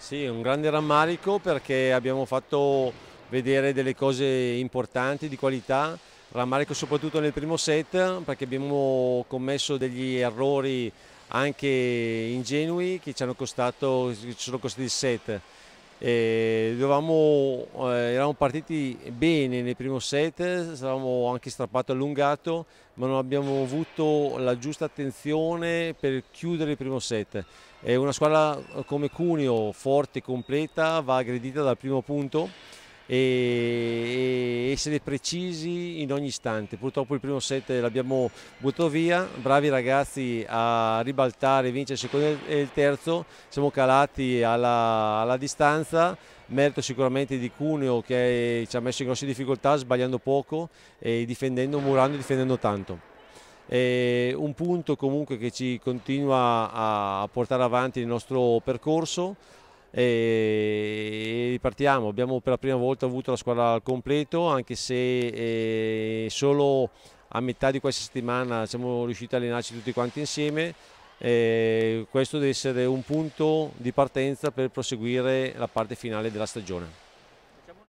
Sì, un grande rammarico perché abbiamo fatto vedere delle cose importanti di qualità, rammarico soprattutto nel primo set perché abbiamo commesso degli errori anche ingenui che ci hanno costato, ci sono costati il set. Eh, dovevamo, eh, eravamo partiti bene nel primo set, eravamo anche strappato e allungato, ma non abbiamo avuto la giusta attenzione per chiudere il primo set. Eh, una squadra come Cuneo, forte e completa, va aggredita dal primo punto e, essere precisi in ogni istante. Purtroppo il primo set l'abbiamo buttato via, bravi ragazzi a ribaltare, vincere il secondo e il terzo, siamo calati alla, alla distanza, merito sicuramente di Cuneo che ci ha messo in grosse difficoltà sbagliando poco e difendendo, murando e difendendo tanto. E un punto comunque che ci continua a portare avanti il nostro percorso e ripartiamo, abbiamo per la prima volta avuto la squadra al completo, anche se eh, solo a metà di questa settimana siamo riusciti a allenarci tutti quanti insieme. Eh, questo deve essere un punto di partenza per proseguire la parte finale della stagione.